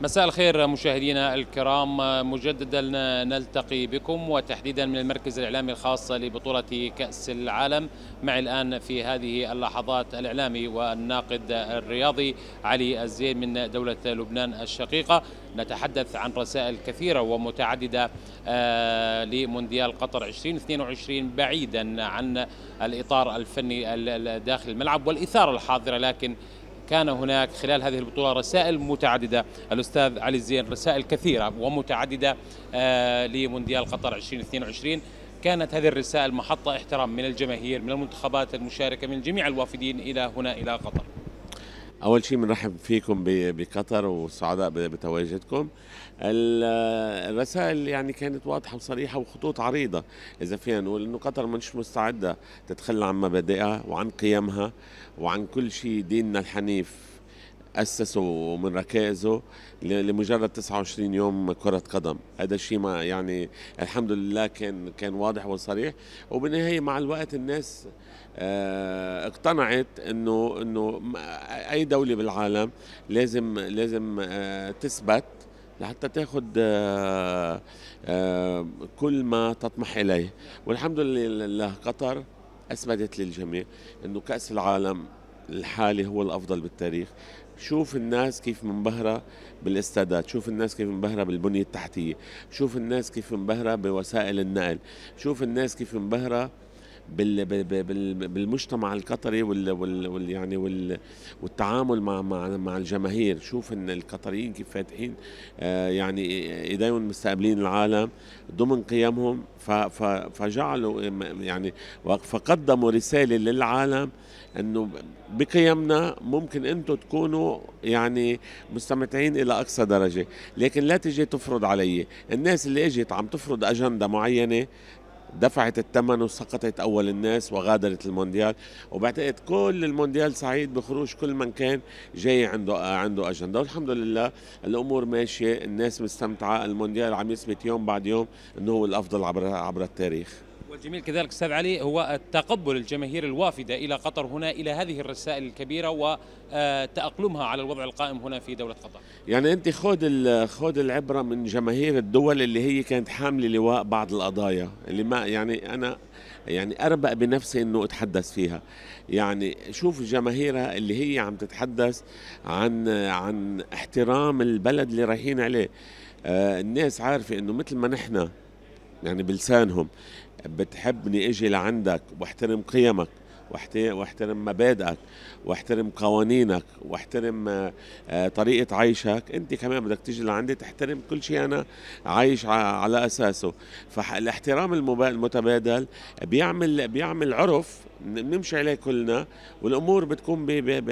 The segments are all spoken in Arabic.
مساء الخير مشاهدينا الكرام مجددا نلتقي بكم وتحديدا من المركز الإعلامي الخاص لبطولة كأس العالم مع الآن في هذه اللحظات الإعلامي والناقد الرياضي علي الزين من دولة لبنان الشقيقة نتحدث عن رسائل كثيرة ومتعددة آه، لمونديال قطر 2022 بعيدا عن الإطار الفني داخل الملعب والإثارة الحاضرة لكن كان هناك خلال هذه البطولة رسائل متعددة الأستاذ علي الزين رسائل كثيرة ومتعددة آه، لمونديال قطر 2022 كانت هذه الرسائل محطة احترام من الجماهير من المنتخبات المشاركة من جميع الوافدين إلى هنا إلى قطر اول شيء بنرحب فيكم بقطر وسعداء بتواجدكم الرسائل يعني كانت واضحه وصريحه وخطوط عريضه اذا فينا نقول انه قطر مش مستعده تتخلى عن مبادئها وعن قيمها وعن كل شيء ديننا الحنيف اسسوا من ركائزه لمجرد 29 يوم كره قدم هذا الشيء ما يعني الحمد لله كان كان واضح وصريح وبالنهايه مع الوقت الناس آه، اقتنعت انه انه اي دوله بالعالم لازم لازم آه، تثبت لحتى تاخذ آه، كل ما تطمح اليه والحمد لله قطر اثبتت للجميع انه كاس العالم الحالي هو الافضل بالتاريخ شوف الناس كيف منبهرة بالاستادات شوف الناس كيف منبهرة بالبنية التحتية شوف الناس كيف منبهرة بوسائل النقل شوف الناس كيف منبهرة بال بالمجتمع القطري وال وال يعني وال والتعامل مع مع مع الجماهير شوف ان القطريين كيف فاتحين آه، يعني ايديهم مستقبلين العالم ضمن قيمهم فجعلوا يعني فقدموا رساله للعالم انه بقيمنا ممكن انتم تكونوا يعني مستمتعين الى اقصى درجه لكن لا تجي تفرض علي الناس اللي اجت عم تفرض اجنده معينه دفعت الثمن وسقطت اول الناس وغادرت المونديال وبعتقد كل المونديال سعيد بخروج كل من كان جاي عنده عنده اجنده والحمد لله الامور ماشيه الناس مستمتعه المونديال عم يثبت يوم بعد يوم انه هو الافضل عبر عبر التاريخ والجميل كذلك استاذ علي هو تقبل الجماهير الوافده الى قطر هنا الى هذه الرسائل الكبيره وتاقلمها على الوضع القائم هنا في دوله قطر. يعني انت خذ خذ العبره من جماهير الدول اللي هي كانت حامله لواء بعض القضايا اللي ما يعني انا يعني اربا بنفسي انه اتحدث فيها. يعني شوف جماهيرها اللي هي عم تتحدث عن عن احترام البلد اللي رايحين عليه. آه الناس عارفه انه مثل ما نحن يعني بلسانهم بتحبني اجي لعندك واحترم قيمك واحترم مبادئك واحترم قوانينك واحترم آه، آه، طريقة عيشك انت كمان بدك تيجي لعندي تحترم كل شيء انا عايش على اساسه فالاحترام المتبادل بيعمل بيعمل عرف بنمشي عليه كلنا والامور بتكون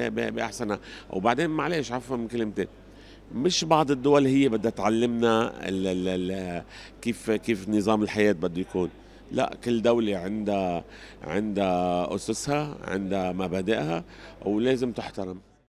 باحسنها وبعدين معلش عفوا من كلمتين مش بعض الدول هي بدها تعلمنا كيف كيف نظام الحياه بده يكون لا كل دولة عندها عندها أسسها عندها مبادئها ولازم تحترم